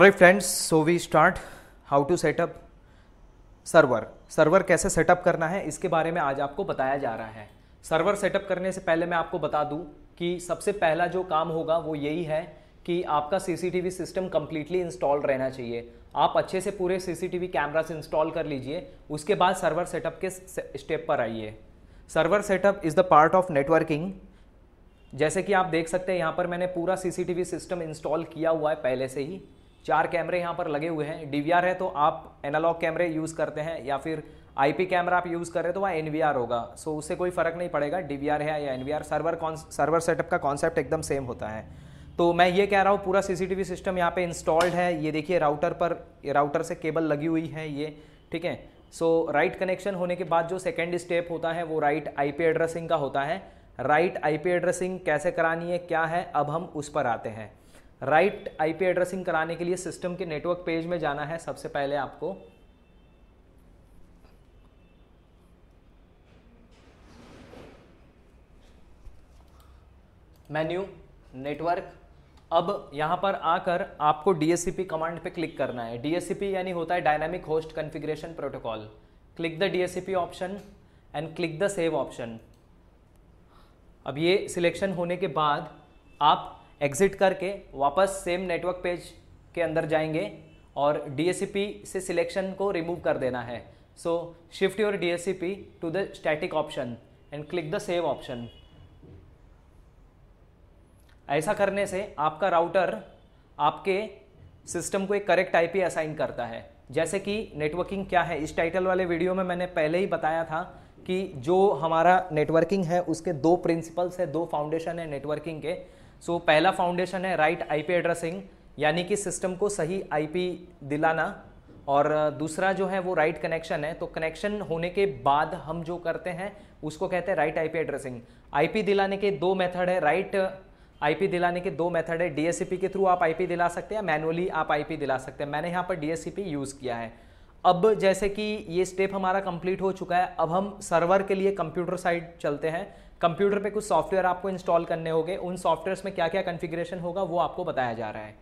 Right friends so we start how to set up server server कैसे set up करना है इसके बारे में आज आपको बताया जा रहा है सर्वर सेटअप करने से पहले मैं आपको बता दूं कि सबसे पहला जो काम होगा वो यही है कि आपका सीसीटीवी सिस्टम कम्प्लीटली इंस्टॉल रहना चाहिए आप अच्छे से पूरे सीसीटीवी कैमरास इंस्टॉल कर लीजिए उसके बाद सर्वर सेटअप के स्टेप पर आइए server setup is the part of networking जैसे कि आप देख सकते हैं यहाँ पर मैंने पूरा सीसीटीवी सिस्टम इंस्टॉल किया हुआ है पहले से ही चार कैमरे यहाँ पर लगे हुए हैं डी है तो आप एनालॉग कैमरे यूज़ करते हैं या फिर आईपी कैमरा आप यूज़ कर रहे हो तो वह एन होगा सो so, उससे कोई फ़र्क नहीं पड़ेगा डी है या एन सर्वर कॉन सर्वर सेटअप का कॉन्सेप्ट एकदम सेम होता है तो मैं ये कह रहा हूँ पूरा सीसीटीवी सिस्टम यहाँ पे इंस्टॉल्ड है ये देखिए राउटर पर राउटर से केबल लगी हुई है ये ठीक है सो राइट कनेक्शन होने के बाद जो सेकेंड स्टेप होता है वो राइट आई एड्रेसिंग का होता है राइट आई एड्रेसिंग कैसे करानी है क्या है अब हम उस पर आते हैं राइट आईपी एड्रेसिंग कराने के लिए सिस्टम के नेटवर्क पेज में जाना है सबसे पहले आपको मेन्यू नेटवर्क अब यहां पर आकर आपको डीएससीपी कमांड पे क्लिक करना है डीएससीपी यानी होता है dynamic host configuration protocol click the DSCP option and click the save option अब ये सिलेक्शन होने के बाद आप एग्ज़िट करके वापस सेम नेटवर्क पेज के अंदर जाएंगे और डी से सिलेक्शन को रिमूव कर देना है so shift your dscp to the static option and click the save option ऐसा करने से आपका राउटर आपके सिस्टम को एक करेक्ट आईपी असाइन करता है जैसे कि नेटवर्किंग क्या है इस टाइटल वाले वीडियो में मैंने पहले ही बताया था कि जो हमारा नेटवर्किंग है उसके दो प्रिंसिपल्स है दो फाउंडेशन है नेटवर्किंग के सो so, पहला फाउंडेशन है राइट आईपी एड्रेसिंग यानी कि सिस्टम को सही आईपी दिलाना और दूसरा जो है वो राइट right कनेक्शन है तो कनेक्शन होने के बाद हम जो करते हैं उसको कहते हैं राइट आईपी एड्रेसिंग आईपी दिलाने के दो मेथड है राइट आईपी दिलाने के दो मेथड है डीएससीपी के थ्रू आप आईपी दिला सकते हैं मैनुअली आप आईपी दिला सकते हैं मैंने यहाँ पर डीएससीपी यूज़ किया है अब जैसे कि ये स्टेप हमारा कंप्लीट हो चुका है अब हम सर्वर के लिए कंप्यूटर साइड चलते हैं कंप्यूटर पे कुछ सॉफ्टवेयर आपको इंस्टॉल करने होंगे उन सॉफ्टवेयर में क्या क्या कन्फिग्रेशन होगा वो आपको बताया जा रहा है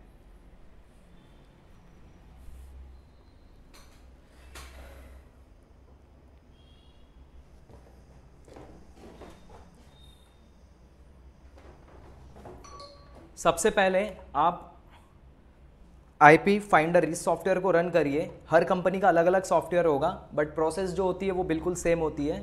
सबसे पहले आप आईपी फाइंडर इस सॉफ्टवेयर को रन करिए हर कंपनी का अलग अलग सॉफ्टवेयर होगा बट प्रोसेस जो होती है वो बिल्कुल सेम होती है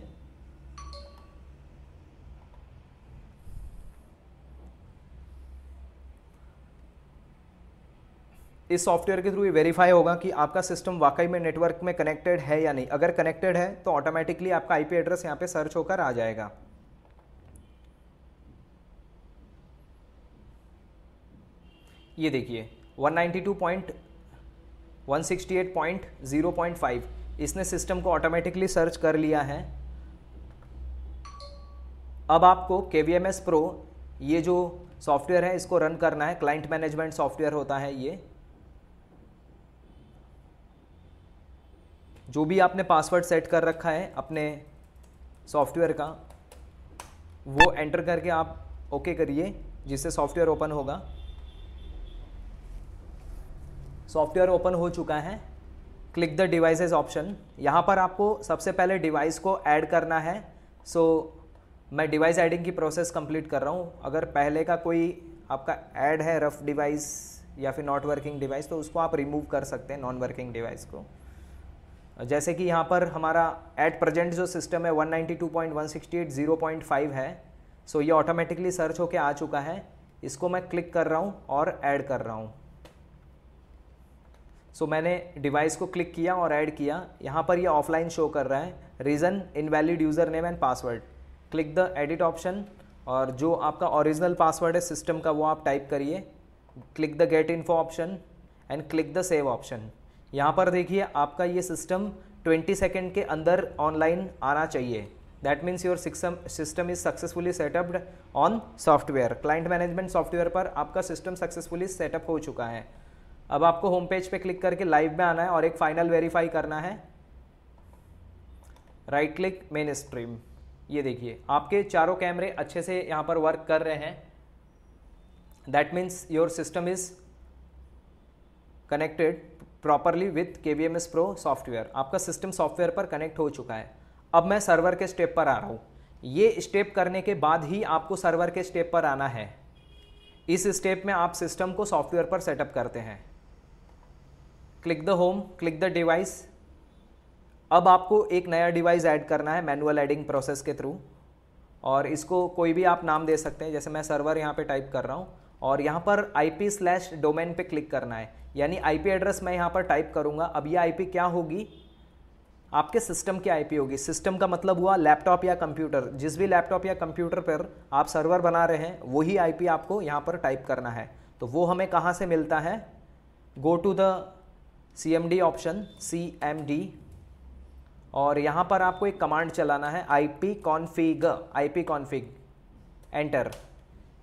इस सॉफ्टवेयर के थ्रू ये वेरीफाई होगा कि आपका सिस्टम वाकई में नेटवर्क में कनेक्टेड है या नहीं अगर कनेक्टेड है तो ऑटोमेटिकली आपका आईपी एड्रेस यहाँ पे सर्च होकर आ जाएगा ये देखिए 192.168.0.5 इसने सिस्टम को ऑटोमेटिकली सर्च कर लिया है अब आपको के वी एम एस प्रो ये जो सॉफ्टवेयर है इसको रन करना है क्लाइंट मैनेजमेंट सॉफ्टवेयर होता है ये जो भी आपने पासवर्ड सेट कर रखा है अपने सॉफ्टवेयर का वो एंटर करके आप ओके करिए जिससे सॉफ्टवेयर ओपन होगा सॉफ्टवेयर ओपन हो चुका है क्लिक द डिवाइसेस ऑप्शन यहाँ पर आपको सबसे पहले डिवाइस को ऐड करना है सो so, मैं डिवाइस एडिंग की प्रोसेस कंप्लीट कर रहा हूँ अगर पहले का कोई आपका ऐड है रफ डिवाइस या फिर नॉट वर्किंग डिवाइस तो उसको आप रिमूव कर सकते हैं नॉन वर्किंग डिवाइस को जैसे कि यहाँ पर हमारा एट प्रेजेंट जो सिस्टम है 192.168 है सो so ये ऑटोमेटिकली सर्च होके आ चुका है इसको मैं क्लिक कर रहा हूँ और ऐड कर रहा हूँ सो so, मैंने डिवाइस को क्लिक किया और ऐड किया यहाँ पर ये यह ऑफलाइन शो कर रहा है reason invalid user name and password click the edit option और जो आपका ओरिजिनल पासवर्ड है सिस्टम का वो आप टाइप करिए click the get info option and click the save option यहाँ पर देखिए आपका ये सिस्टम 20 सेकेंड के अंदर ऑनलाइन आना चाहिए that means your system system is successfully setupped on software client management software पर आपका सिस्टम सक्सेसफुली सेटअप हो चुका है अब आपको होम पेज पे क्लिक करके लाइव में आना है और एक फाइनल वेरीफाई करना है राइट क्लिक मेन स्ट्रीम ये देखिए आपके चारों कैमरे अच्छे से यहाँ पर वर्क कर रहे हैं that means your system is connected properly with K V M S pro software आपका सिस्टम सॉफ्टवेयर पर कनेक्ट हो चुका है अब मैं सर्वर के स्टेप पर आ रहा हूँ ये स्टेप करने के बाद ही आपको सर्वर के स्टेप पर आना है इस स्टेप में आप सिस्टम को सॉफ्टवेयर पर सेटअप करते हैं click the home click the device अब आपको एक नया डिवाइस ऐड करना है मैनुअल एडिंग प्रोसेस के थ्रू और इसको कोई भी आप नाम दे सकते हैं जैसे मैं सर्वर यहाँ पे टाइप कर रहा हूँ और यहाँ पर आई पी स्लैश डोमेन पर क्लिक करना है यानी आई पी एड्रेस मैं यहाँ पर टाइप करूँगा अब ये आई पी क्या होगी आपके सिस्टम की आई पी होगी सिस्टम का मतलब हुआ लैपटॉप या कंप्यूटर जिस भी लैपटॉप या कंप्यूटर पर आप सर्वर बना रहे हैं वही आई पी आपको यहाँ पर टाइप करना है तो वो हमें कहाँ से मिलता है go to the C M D option C M D और यहाँ पर आपको एक कमांड चलाना है I P config I P config enter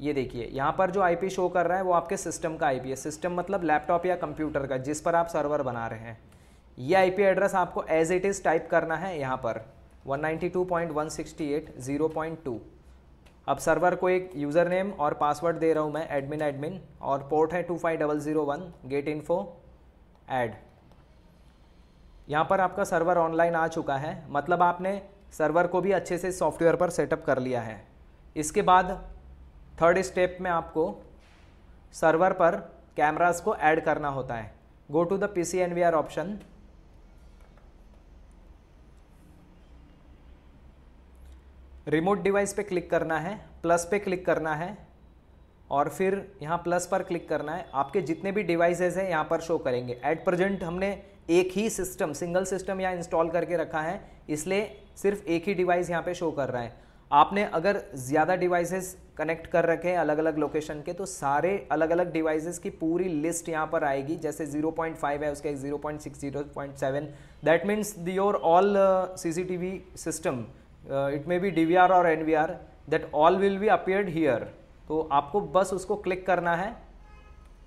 ये देखिए यहाँ पर जो आई पी शो कर रहा है वो आपके सिस्टम का आई पी है सिस्टम मतलब लैपटॉप या कंप्यूटर का जिस पर आप सर्वर बना रहे हैं ये आई पी एड्रेस आपको एज इट इज़ टाइप करना है यहाँ पर 192.168.0.2 अब सर्वर को एक यूज़र नेम और पासवर्ड दे रहा हूँ मैं एडमिन एडमिन और पोर्ट है two five double zero one get info add यहाँ पर आपका सर्वर ऑनलाइन आ चुका है मतलब आपने सर्वर को भी अच्छे से सॉफ्टवेयर पर सेटअप कर लिया है इसके बाद थर्ड स्टेप में आपको सर्वर पर कैमरास को ऐड करना होता है go to the P C N V R option remote device पे क्लिक करना है प्लस पे क्लिक करना है और फिर यहाँ प्लस पर क्लिक करना है आपके जितने भी डिवाइसेज हैं यहाँ पर शो करेंगे एट प्रेजेंट हमने एक ही सिस्टम सिंगल सिस्टम यहाँ इंस्टॉल करके रखा है इसलिए सिर्फ एक ही डिवाइस यहाँ पे शो कर रहा है आपने अगर ज़्यादा डिवाइसेस कनेक्ट कर रखे हैं अलग अलग लोकेशन के तो सारे अलग अलग डिवाइसेस की पूरी लिस्ट यहाँ पर आएगी जैसे 0.5 है उसके 0.6 0.7 that means your all CCTV system it may be D V R और N V R that all will be appeared here तो आपको बस उसको क्लिक करना है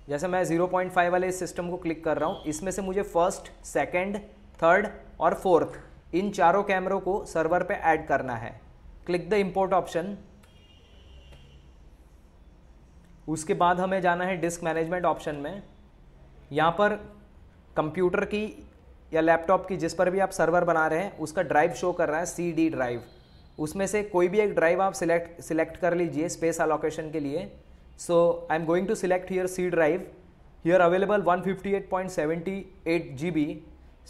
जैसे मैं 0.5 वाले इस सिस्टम को क्लिक कर रहा हूँ इसमें से मुझे फर्स्ट सेकेंड थर्ड और फोर्थ इन चारों कैमरों को सर्वर पे ऐड करना है क्लिक द इम्पोर्ट ऑप्शन उसके बाद हमें जाना है डिस्क मैनेजमेंट ऑप्शन में यहाँ पर कंप्यूटर की या लैपटॉप की जिस पर भी आप सर्वर बना रहे हैं उसका ड्राइव शो कर रहा है सी डी ड्राइव उसमें से कोई भी एक ड्राइव आप सिलेक्ट सिलेक्ट कर लीजिए स्पेस अलोकेशन के लिए so I am going to select here C drive here available 158.78 GB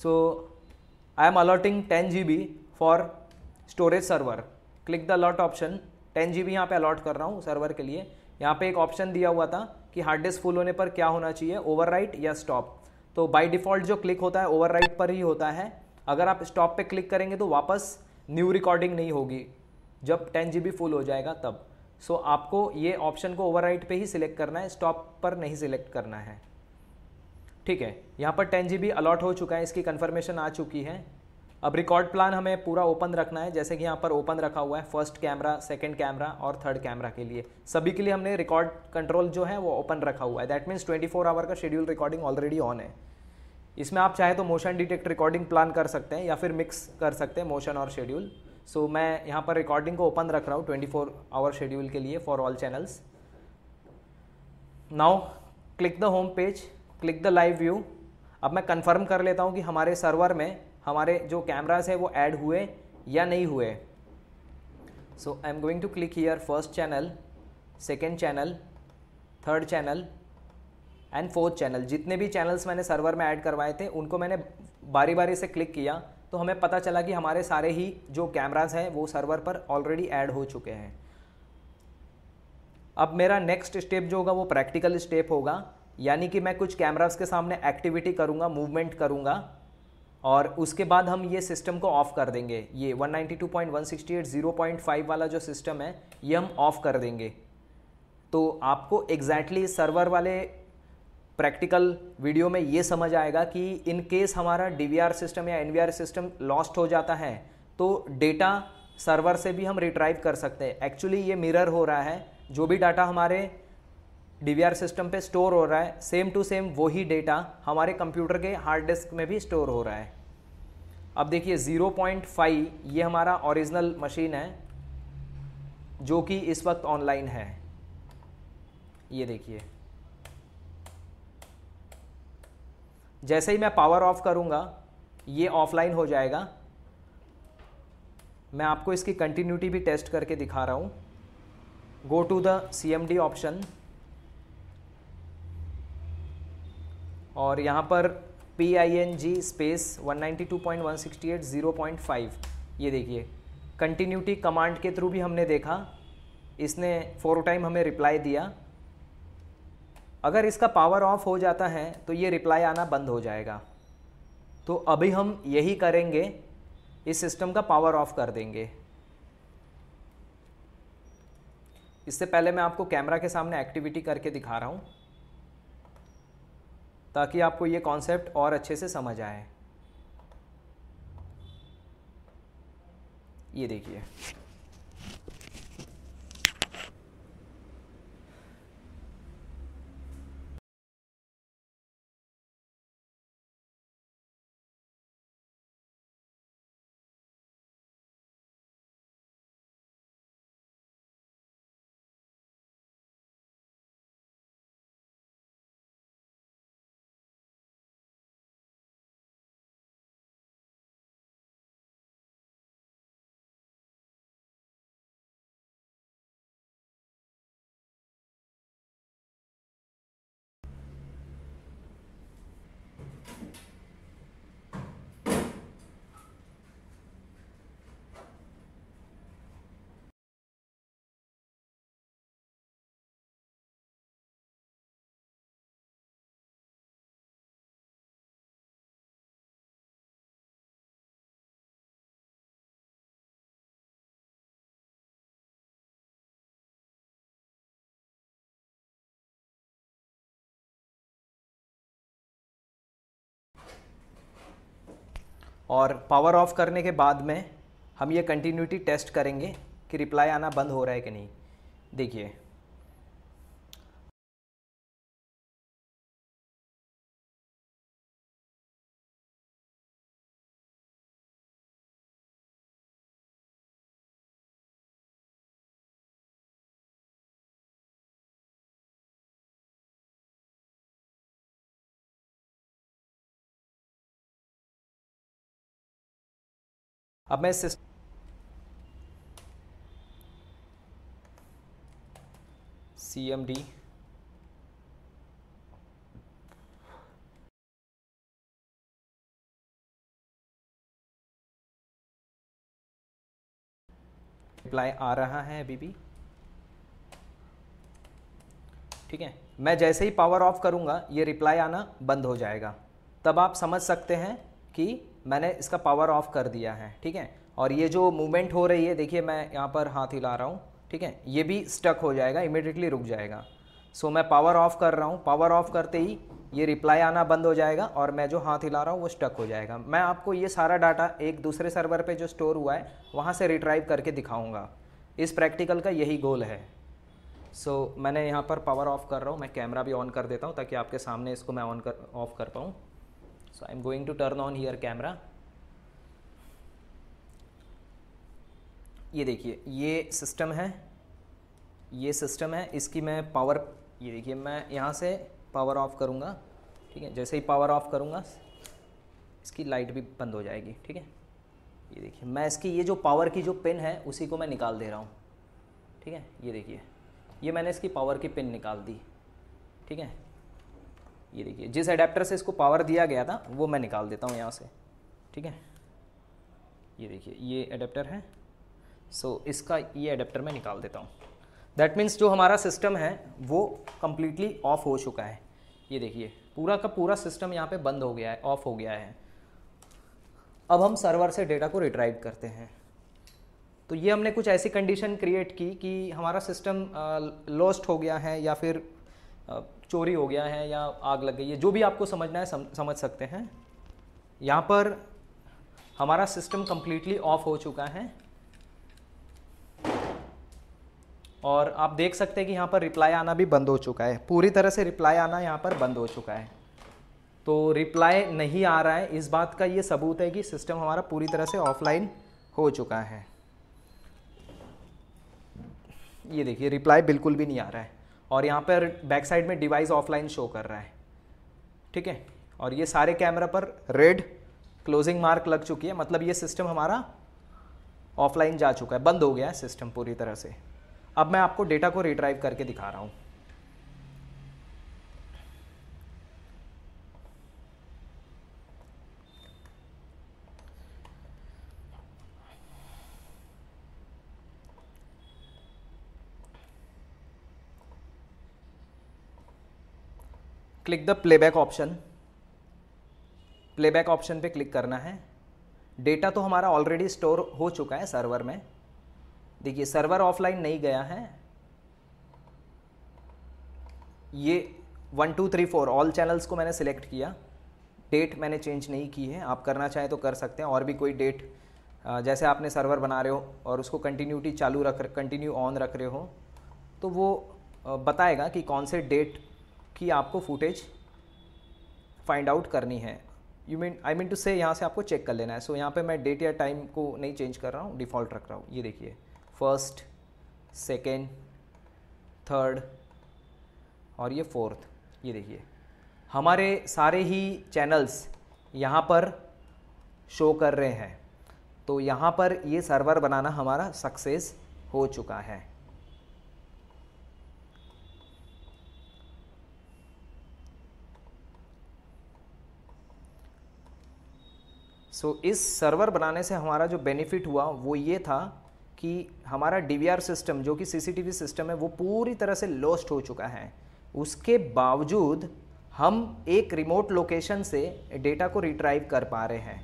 so I am allotting 10 GB for storage server click the allot option 10 GB यहाँ पे अलॉट कर रहा हूँ सर्वर के लिए यहाँ पे एक ऑप्शन दिया हुआ था कि हार्ड डिस्क फुल होने पर क्या होना चाहिए ओवरराइट या स्टॉप तो बाय डिफ़ॉल्ट जो क्लिक होता है ओवरराइट पर ही होता है अगर आप स्टॉप पे क्लिक करेंगे तो वापस न्यू रिकॉर्डिंग नहीं होगी जब टेन जी बी फुल हो जाएगा तब सो so, आपको ये ऑप्शन को ओवरराइट पे ही सिलेक्ट करना है स्टॉप पर नहीं सिलेक्ट करना है ठीक है यहाँ पर टेन जी बी अलॉट हो चुका है इसकी कन्फर्मेशन आ चुकी है अब रिकॉर्ड प्लान हमें पूरा ओपन रखना है जैसे कि यहाँ पर ओपन रखा हुआ है फर्स्ट कैमरा सेकंड कैमरा और थर्ड कैमरा के लिए सभी के लिए हमने रिकॉर्ड कंट्रोल जो है वो ओपन रखा हुआ है दैट मीन्स फोर आवर का शेड्यूल रिकॉर्डिंग ऑलरेडी ऑन है इसमें आप चाहे तो मोशन डिटेक्ट रिकॉर्डिंग प्लान कर सकते हैं या फिर मिक्स कर सकते हैं मोशन और शेड्यूल सो so, मैं यहाँ पर रिकॉर्डिंग को ओपन रख रहा हूँ ट्वेंटी फोर आवर शेड्यूल के लिए for all channels now click the home page click the live view अब मैं कंफर्म कर लेता हूँ कि हमारे सर्वर में हमारे जो कैमराज है वो ऐड हुए या नहीं हुए so I am going to click here first channel second channel third channel and fourth channel जितने भी चैनल्स मैंने सर्वर में ऐड करवाए थे उनको मैंने बारी बारी से क्लिक किया तो हमें पता चला कि हमारे सारे ही जो कैमराज हैं वो सर्वर पर ऑलरेडी ऐड हो चुके हैं अब मेरा नेक्स्ट स्टेप जो होगा वो प्रैक्टिकल स्टेप होगा यानी कि मैं कुछ कैमराज के सामने एक्टिविटी करूँगा मूवमेंट करूँगा और उसके बाद हम ये सिस्टम को ऑफ़ कर देंगे ये 192.168 0.5 वाला जो सिस्टम है ये हम ऑफ़ कर देंगे तो आपको एग्जैक्टली exactly सर्वर वाले प्रैक्टिकल वीडियो में ये समझ आएगा कि इन केस हमारा डी सिस्टम या एन सिस्टम लॉस्ट हो जाता है तो डेटा सर्वर से भी हम रिट्राइव कर सकते हैं एक्चुअली ये मिरर हो रहा है जो भी डाटा हमारे डी सिस्टम पे स्टोर हो रहा है सेम टू सेम वही डेटा हमारे कंप्यूटर के हार्ड डिस्क में भी स्टोर हो रहा है अब देखिए 0.5 ये हमारा ओरिजिनल मशीन है जो कि इस वक्त ऑनलाइन है ये देखिए जैसे ही मैं पावर ऑफ करूँगा ये ऑफलाइन हो जाएगा मैं आपको इसकी कंटिन्यूटी भी टेस्ट करके दिखा रहा हूँ go to the C M D option और यहाँ पर P I N G space one ninety two point one sixty eight zero point five ये देखिए कंटिन्यूटी कमांड के थ्रू भी हमने देखा इसने फोर टाइम हमें रिप्लाई दिया अगर इसका पावर ऑफ हो जाता है तो ये रिप्लाई आना बंद हो जाएगा तो अभी हम यही करेंगे इस सिस्टम का पावर ऑफ कर देंगे इससे पहले मैं आपको कैमरा के सामने एक्टिविटी करके दिखा रहा हूँ ताकि आपको ये कॉन्सेप्ट और अच्छे से समझ आए ये देखिए और पावर ऑफ करने के बाद में हम ये कंटिन्यूटी टेस्ट करेंगे कि रिप्लाई आना बंद हो रहा है कि नहीं देखिए अब मैं system C M D reply आ रहा है अभी भी ठीक है मैं जैसे ही पावर ऑफ करूंगा ये रिप्लाई आना बंद हो जाएगा तब आप समझ सकते हैं कि मैंने इसका पावर ऑफ कर दिया है ठीक है और ये जो मूवमेंट हो रही है देखिए मैं यहाँ पर हाथ हिला रहा हूँ ठीक है ये भी स्टक हो जाएगा इमिडिएटली रुक जाएगा सो so, मैं पावर ऑफ कर रहा हूँ पावर ऑफ करते ही ये रिप्लाई आना बंद हो जाएगा और मैं जो हाथ हिला रहा हूँ वो स्टक हो जाएगा मैं आपको ये सारा डाटा एक दूसरे सर्वर पे जो स्टोर हुआ है वहाँ से रिट्राइव करके दिखाऊँगा इस प्रैक्टिकल का यही गोल है सो so, मैंने यहाँ पर पावर ऑफ कर रहा हूँ मैं कैमरा भी ऑन कर देता हूँ ताकि आपके सामने इसको मैं ऑन कर ऑफ कर पाऊँ so i'm going to turn on here camera ये देखिए ये सिस्टम है ये सिस्टम है इसकी मैं पावर ये देखिए मैं यहाँ से पावर ऑफ करूँगा ठीक है जैसे ही पावर ऑफ करूँगा इसकी लाइट भी बंद हो जाएगी ठीक है ये देखिए मैं इसकी ये जो पावर की जो पिन है उसी को मैं निकाल दे रहा हूँ ठीक है ये देखिए ये मैंने इसकी पावर की पिन निकाल दी ठीक है ये देखिए जिस अडेप्टर से इसको पावर दिया गया था वो मैं निकाल देता हूँ यहाँ से ठीक है ये देखिए ये अडेप्टर है सो so, इसका ये अडेप्टर मैं निकाल देता हूँ दैट मीन्स जो हमारा सिस्टम है वो कम्प्लीटली ऑफ हो चुका है ये देखिए पूरा का पूरा सिस्टम यहाँ पे बंद हो गया है ऑफ हो गया है अब हम सर्वर से डेटा को रिट्राइव करते हैं तो ये हमने कुछ ऐसी कंडीशन क्रिएट की कि हमारा सिस्टम लॉस्ट हो गया है या फिर चोरी हो गया है या आग लग गई है जो भी आपको समझना है सम, समझ सकते हैं यहाँ पर हमारा सिस्टम कम्प्लीटली ऑफ हो चुका है और आप देख सकते हैं कि यहाँ पर रिप्लाई आना भी बंद हो चुका है पूरी तरह से रिप्लाई आना यहाँ पर बंद हो चुका है तो रिप्लाई नहीं आ रहा है इस बात का ये सबूत है कि सिस्टम हमारा पूरी तरह से ऑफलाइन हो चुका है ये देखिए रिप्लाई बिल्कुल भी नहीं आ रहा है और यहाँ पर बैक साइड में डिवाइस ऑफलाइन शो कर रहा है ठीक है और ये सारे कैमरा पर रेड क्लोजिंग मार्क लग चुकी है मतलब ये सिस्टम हमारा ऑफलाइन जा चुका है बंद हो गया है सिस्टम पूरी तरह से अब मैं आपको डेटा को रिट्राइव करके दिखा रहा हूँ click the playback option playback option पे क्लिक करना है डेटा तो हमारा ऑलरेडी स्टोर हो चुका है सर्वर में देखिए सर्वर ऑफलाइन नहीं गया है ये one two three four all channels को मैंने सिलेक्ट किया डेट मैंने चेंज नहीं की है आप करना चाहें तो कर सकते हैं और भी कोई डेट जैसे आपने सर्वर बना रहे हो और उसको कंटिन्यूटी चालू रख कंटिन्यू ऑन रख रहे हो तो वो बताएगा कि कौन से डेट कि आपको फुटेज फाइंड आउट करनी है you mean I mean two से यहाँ से आपको चेक कर लेना है सो so, यहाँ पे मैं डेट या टाइम को नहीं चेंज कर रहा हूँ डिफ़ॉल्ट रख रहा हूँ ये देखिए फर्स्ट सेकेंड थर्ड और ये फोर्थ ये देखिए हमारे सारे ही चैनल्स यहाँ पर शो कर रहे हैं तो यहाँ पर ये सर्वर बनाना हमारा सक्सेस हो चुका है सो so, इस सर्वर बनाने से हमारा जो बेनिफिट हुआ वो ये था कि हमारा डी सिस्टम जो कि सीसीटीवी सिस्टम है वो पूरी तरह से लॉस्ट हो चुका है उसके बावजूद हम एक रिमोट लोकेशन से डेटा को रिट्राइव कर पा रहे हैं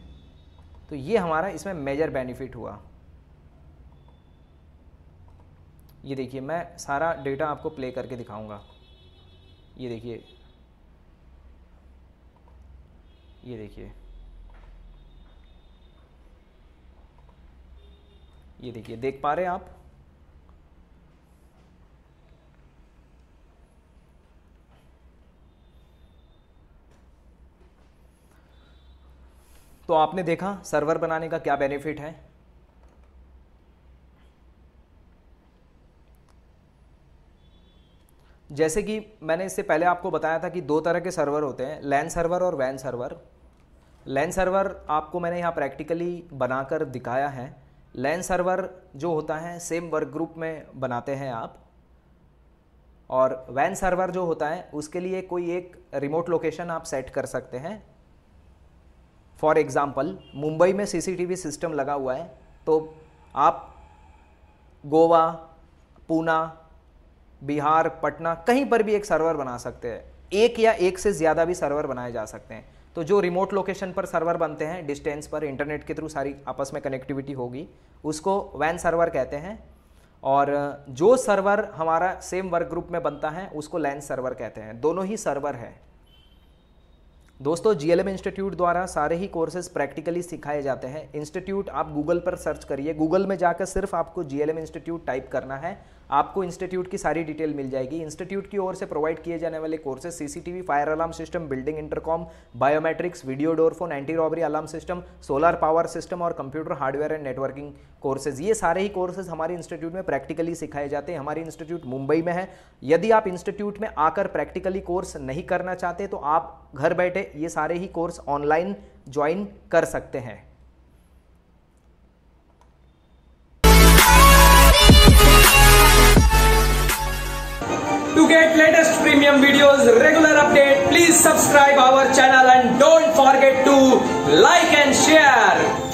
तो ये हमारा इसमें मेजर बेनिफिट हुआ ये देखिए मैं सारा डेटा आपको प्ले करके दिखाऊंगा ये देखिए ये देखिए ये देखिए देख पा रहे हैं आप तो आपने देखा सर्वर बनाने का क्या बेनिफिट है जैसे कि मैंने इससे पहले आपको बताया था कि दो तरह के सर्वर होते हैं लैन सर्वर और वैन सर्वर लैन सर्वर आपको मैंने यहाँ प्रैक्टिकली बनाकर दिखाया है लैन सर्वर जो होता है सेम वर्क ग्रुप में बनाते हैं आप और वैन सर्वर जो होता है उसके लिए कोई एक रिमोट लोकेशन आप सेट कर सकते हैं फॉर एग्ज़ाम्पल मुंबई में सीसीटीवी सिस्टम लगा हुआ है तो आप गोवा पूना बिहार पटना कहीं पर भी एक सर्वर बना सकते हैं एक या एक से ज़्यादा भी सर्वर बनाए जा सकते हैं तो जो रिमोट लोकेशन पर सर्वर बनते हैं डिस्टेंस पर इंटरनेट के थ्रू सारी आपस में कनेक्टिविटी होगी उसको वैन सर्वर कहते हैं और जो सर्वर हमारा सेम वर्क ग्रुप में बनता है उसको लैन सर्वर कहते हैं दोनों ही सर्वर है दोस्तों जीएलएम इंस्टीट्यूट द्वारा सारे ही कोर्सेज प्रैक्टिकली सिखाए जाते हैं इंस्टीट्यूट आप गूगल पर सर्च करिए गूगल में जाकर सिर्फ आपको जीएलएम इंस्टीट्यूट टाइप करना है आपको इंस्टीट्यूट की सारी डिटेल मिल जाएगी इंस्टीट्यूट की ओर से प्रोवाइड किए जाने वाले courses CCTV fire alarm system building intercom biometrics video door phone anti robbery alarm system solar power system और computer hardware and networking courses ये सारे ही कोर्सेज हमारे इंस्टीट्यूट में प्रैक्टिकली सिखाए जाते हैं हमारे इंस्टीट्यूट मुंबई में है यदि आप इंस्टीट्यूट में आकर प्रैक्टिकली कोर्स नहीं करना चाहते तो आप घर बैठे ये सारे ही कोर्स ऑनलाइन ज्वाइन कर सकते हैं To get latest premium videos, regular update, please subscribe our channel and don't forget to like and share.